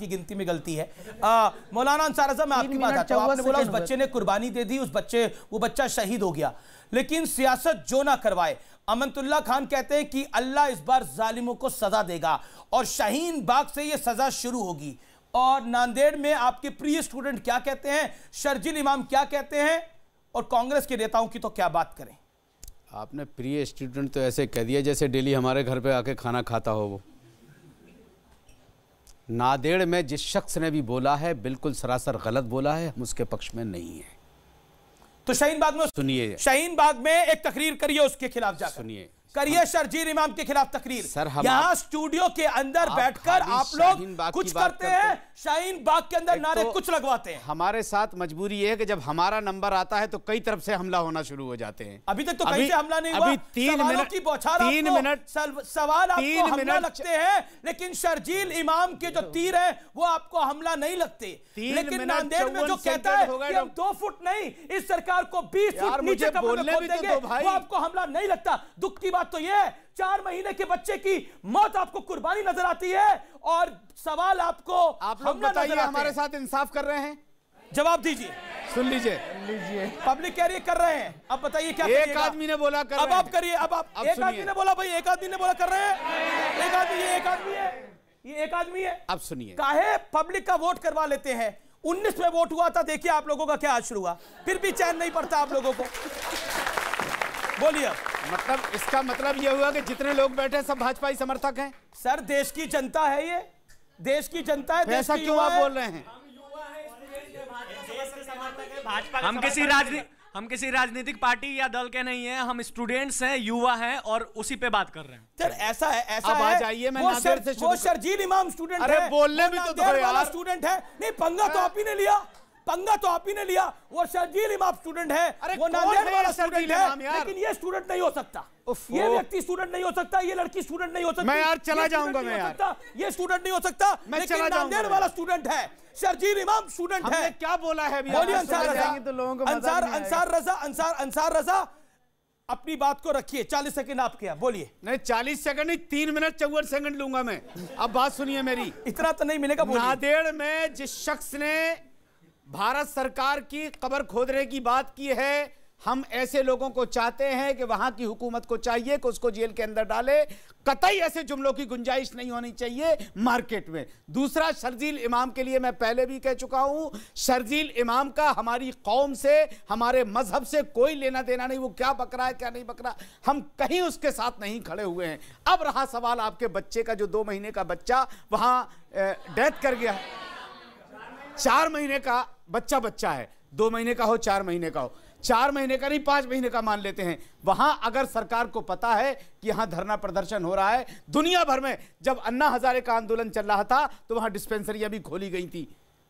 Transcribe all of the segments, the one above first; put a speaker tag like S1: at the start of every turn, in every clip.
S1: आपकी गिनती में गलती है मौलाना अंसार आजम मैं आपकी बात आता हूँ आपने बोला उस बच्चे ने कुर्बानी दे दी उस बच्चे वो बच्चा शहीद हो गया लेकिन सियासत जो ना करवाए अमनतुल्ला खान कहते हैं कि अल्लाह इस बार जालिमों को सजा देगा और शाहीन बाग से ये सजा शुरू होगी और नांदेड़ में आपके प्रिय स्टूडेंट क्या कहते हैं शर्जिल इमाम क्या कहते हैं और कांग्रेस के नेताओं की तो क्या बात करें आपने प्रिय स्टूडेंट तो ऐसे कह दिया जैसे डेली हमारे घर पे आके खाना खाता हो वो नादेड़ में जिस शख्स ने भी बोला है बिल्कुल सरासर गलत बोला है हम उसके पक्ष में नहीं है तो शहीन बाग में सुनिए शहीन बाग में एक तकरीर करिए उसके खिलाफ जा सुनिए करिए शर्जीर इमाम के खिलाफ तकरीर सर हम यहाँ स्टूडियो के अंदर बैठकर आप लोग कुछ करते हैं शाहीन बाग के अंदर नारे तो कुछ लगवाते हैं हमारे साथ मजबूरी है कि जब हमारा नंबर आता है तो कई तरफ से हमला होना शुरू हो जाते हैं अभी तक तो कहीं से हमला नहीं हुआ तीन मिनट की तीन मिनट सवाल तीन मिनट लगते हैं लेकिन शर्जील इमाम के जो तीर है वो आपको हमला नहीं लगते लेकिन नांदेड़ में जो कहता है दो फुट नहीं इस सरकार को बीस फुट नीचे बोलने तो आपको हमला नहीं लगता दुख की बात तो यह चार महीने के बच्चे की मौत आपको कुर्बानी नजर आती है और सवाल आपको आप लोग बताइए हमारे साथ इंसाफ कर रहे हैं जवाब दीजिए सुन लीजिए लीजिए पब्लिक कह रही है कर रहे हैं अब बताइए क्या एक आदमी ने बोला कर अब आप करिए अब आप अब एक आदमी ने बोला भाई एक आदमी ने बोला कर रहे हैं एक आदमी एक आदमी है ये एक आदमी है अब सुनिए काहे पब्लिक का वोट करवा लेते हैं 19 में वोट हुआ था देखिए आप लोगों का क्या आश्रू हुआ फिर भी चैन नहीं पड़ता आप लोगों को बोलिए मतलब इसका मतलब ये हुआ कि जितने लोग बैठे सब भाजपा समर्थक हैं सर देश की जनता है ये देश की जनता है तो ऐसा क्यों आप बोल रहे हैं
S2: हम किसी राजनीति
S1: हम किसी राजनीतिक पार्टी या दल के नहीं है हम स्टूडेंट्स हैं युवा हैं और उसी पे बात कर रहे हैं सर ऐसा है ऐसा है जाइए मैं वो सर, से वो सर शर्जील इमाम स्टूडेंट अरे बोलने भी तो दो यार स्टूडेंट है नहीं पंगा तो हाँ। आप ही ने लिया पंगा तो आप ही ने लिया वो शर्जील इमाम स्टूडेंट है वो नांदेड़ वाला स्टूडेंट है लेकिन ये स्टूडेंट नहीं हो सकता ये व्यक्ति स्टूडेंट नहीं हो सकता ये लड़की स्टूडेंट नहीं हो सकता मैं यार चला जाऊंगा मैं यार ये स्टूडेंट नहीं हो सकता लेकिन नांदेड़ वाला स्टूडेंट है शर्जील इमाम स्टूडेंट है क्या बोला है बोलिए अंसार रजा
S2: तो अंसार अंसार
S1: रजा अंसार अंसार रजा अपनी बात को रखिए चालीस सेकंड आपके यहाँ बोलिए नहीं चालीस सेकंड नहीं तीन मिनट चौवन सेकंड लूंगा मैं अब बात सुनिए मेरी इतना तो नहीं मिलेगा नादेड़ में जिस शख्स ने भारत सरकार की कबर खोदने की बात की है हम ऐसे लोगों को चाहते हैं कि वहां की हुकूमत को चाहिए कि उसको जेल के अंदर डाले कतई ऐसे जुमलों की गुंजाइश नहीं होनी चाहिए मार्केट में दूसरा शर्जील इमाम के लिए मैं पहले भी कह चुका हूं शर्जील इमाम का हमारी कौम से हमारे मजहब से कोई लेना देना नहीं वो क्या बकरा है क्या नहीं बकरा हम कहीं उसके साथ नहीं खड़े हुए हैं अब रहा सवाल आपके बच्चे का जो दो महीने का बच्चा वहाँ डेथ कर गया है चार महीने का बच्चा बच्चा है दो महीने का हो चार महीने का हो चार महीने का नहीं पांच महीने का मान लेते हैं वहां अगर सरकार को पता है कि यहां धरना प्रदर्शन हो रहा है दुनिया भर में जब अन्ना हजारे का आंदोलन चल रहा था तो वहां डिस्पेंसरियां भी खोली गई थी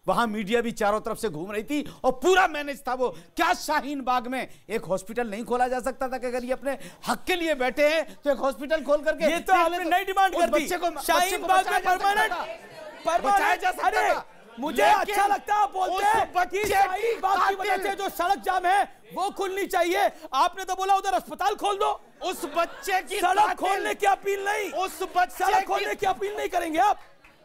S1: वहां मीडिया भी चारों तरफ से घूम रही थी और पूरा मैनेज था वो क्या शाहीन बाग में एक हॉस्पिटल नहीं खोला जा सकता था कि अगर ये अपने हक के लिए बैठे हैं तो एक हॉस्पिटल खोल करके ये तो हमने नई डिमांड कर दी शाहीन बाग में परमानेंट परमानेंट जा सकता था मुझे अच्छा लगता है बोलते हैं बाग की वजह से जो सड़क जाम है वो खुलनी चाहिए आपने तो बोला उधर अस्पताल खोल दो उस बच्चे की सड़क खोलने की अपील नहीं उस बच्चे सड़क खोलने की अपील नहीं करेंगे आप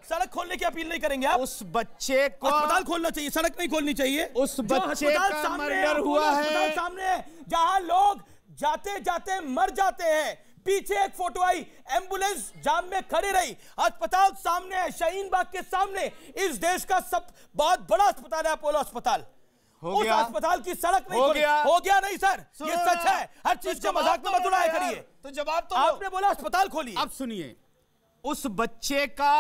S1: सड़क खोलने की अपील नहीं करेंगे आप उस बच्चे को अस्पताल खोलना चाहिए सड़क नहीं खोलनी चाहिए उस बच्चे का मर्डर हुआ है सामने जहाँ लोग जाते जाते मर जाते हैं पीछे एक फोटो आई एम्बुलेंस जाम में खड़ी रही अस्पताल सामने है शहीन बाग के सामने इस देश का सब बहुत बड़ा अस्पताल है अपोलो अस्पताल उस अस्पताल की सड़क नहीं हो गया हो गया नहीं सर ये सच है हर चीज तो का मजाक तो मत उड़ाया करिए तो जवाब तो आपने बोला अस्पताल खोली अब सुनिए उस बच्चे का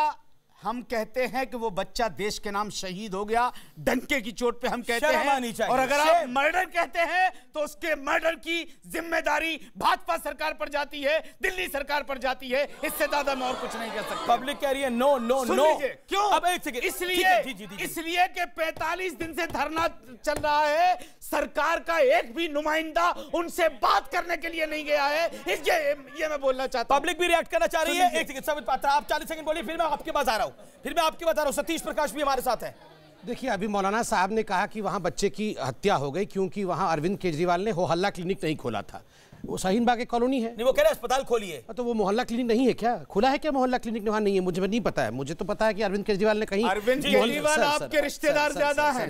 S1: हम कहते हैं कि वो बच्चा देश के नाम शहीद हो गया डंके की चोट पे हम कहते हैं और अगर आप मर्डर कहते हैं तो उसके मर्डर की जिम्मेदारी भाजपा सरकार पर जाती है दिल्ली सरकार पर जाती है इससे ज्यादा मैं और कुछ नहीं कह सकता पब्लिक कह रही है नो नो नो क्यों अब एक सेकंड इसलिए इसलिए कि पैतालीस दिन से धरना चल रहा है सरकार का एक भी नुमाइंदा उनसे बात करने के लिए नहीं गया है इसलिए ये मैं बोलना चाहता हूँ पब्लिक भी रिएक्ट करना चाह रही है एक सेकंड आप चालीस सेकंड बोलिए फिर मैं आपके पास आ रहा हूँ रहा हूँ फिर मैं आपकी बता रहा हूँ सतीश प्रकाश भी हमारे साथ है
S2: देखिए अभी मौलाना साहब ने कहा कि वहाँ बच्चे की हत्या हो गई क्योंकि वहाँ अरविंद केजरीवाल ने हो हल्ला क्लिनिक नहीं खोला था वो शाहीन बाग कॉलोनी है नहीं वो कह रहे अस्पताल खोलिए हाँ, तो वो मोहल्ला क्लिनिक नहीं है क्या खुला है क्या मोहल्ला क्लिनिक वहाँ नहीं है मुझे नहीं पता है मुझे तो पता है कि अरविंद केजरीवाल ने कहीं अरविंद केजरीवाल आपके रिश्तेदार ज्यादा है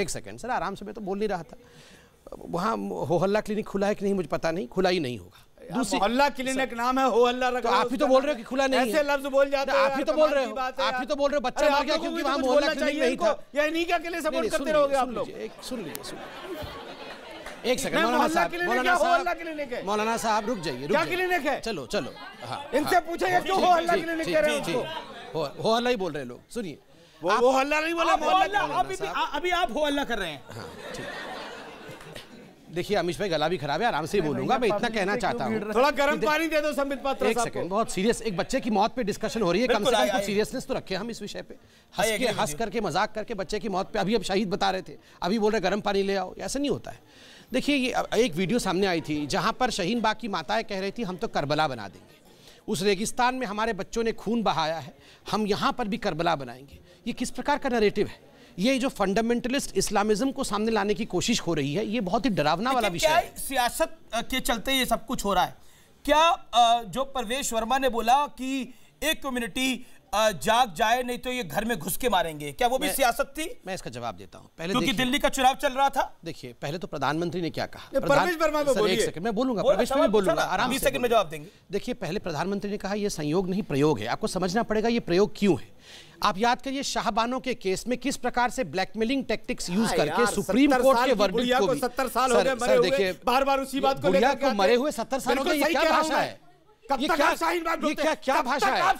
S2: एक सेकंड सर आराम से मैं तो बोल नहीं रहा था वहाँ हो हल्ला क्लिनिक खुला है कि नहीं मुझे पता नहीं खुला ही नहीं होगा अल्लाह क्लिनिक नाम है हो रखा तो आप ही तो बोल रहे हो कि खुला नहीं ऐसे लफ्ज बोल जाते आप ही तो बोल रहे हो आप ही तो बोल रहे हो बच्चा मर गया क्योंकि वहां तो मोहल्ला क्लिनिक नहीं था
S1: या इन्हीं के सपोर्ट करते रहोगे आप
S2: लोग सुन लीजिए एक सेकंड मौलाना साहब मौलाना
S1: साहब
S2: मौलाना साहब रुक जाइए क्या क्लिनिक है चलो चलो हाँ, इनसे हाँ। पूछे क्यों हो हल्ला क्लिनिक कह रहे हो हो ही बोल रहे हैं लोग सुनिए वो हल्ला नहीं बोला अभी अभी आप हो हल्ला कर रहे हैं हाँ, ठीक देखिए अमित भाई गला भी खराब है आराम से ही बोलूंगा मैं इतना कहना चाहता हूँ थोड़ा गर्म पानी दे दो संबित पात्र एक सेकंड बहुत सीरियस एक बच्चे की मौत पे डिस्कशन हो रही है कम से कम कुछ सीरियसनेस तो रखे हम इस विषय पे हंस के हंस करके मजाक करके बच्चे की मौत पे अभी अब शहीद बता रहे थे अभी बोल रहे गर्म पानी ले आओ ऐसा नहीं होता है देखिए ये एक वीडियो सामने आई थी जहाँ पर शहीन बाग की माताएं कह रही थी हम तो करबला बना देंगे उस रेगिस्तान में हमारे बच्चों ने खून बहाया है हम यहाँ पर भी करबला बनाएंगे ये किस प्रकार का नरेटिव है ये जो फंडामेंटलिस्ट इस्लामिज्म को सामने लाने की कोशिश हो रही है ये बहुत ही डरावना वाला विषय है
S1: सियासत के चलते ये सब कुछ हो रहा है क्या जो परवेश वर्मा ने बोला कि एक कम्युनिटी जाग जाए नहीं तो ये घर में घुस
S2: के मारेंगे क्या वो भी सियासत थी मैं इसका जवाब देता हूँ पहले क्योंकि दिल्ली का चुनाव चल रहा था देखिए पहले तो प्रधानमंत्री ने क्या कहा जवाब देंगे देखिए पहले प्रधानमंत्री ने कहा यह संयोग नहीं प्रयोग है आपको समझना पड़ेगा ये प्रयोग क्यों है आप याद करिए शाहबानों के केस में किस प्रकार से ब्लैकमेलिंग टेक्टिक्स यूज हाँ करके सुप्रीम कोर्ट के वर्डिक्ट को, सत्तर साल हो गए देखिए
S1: बार बार उसी बात को, को मरे हुए सत्तर साल हो गए क्या भाषा है
S2: ये क्या क्या
S1: भाषा है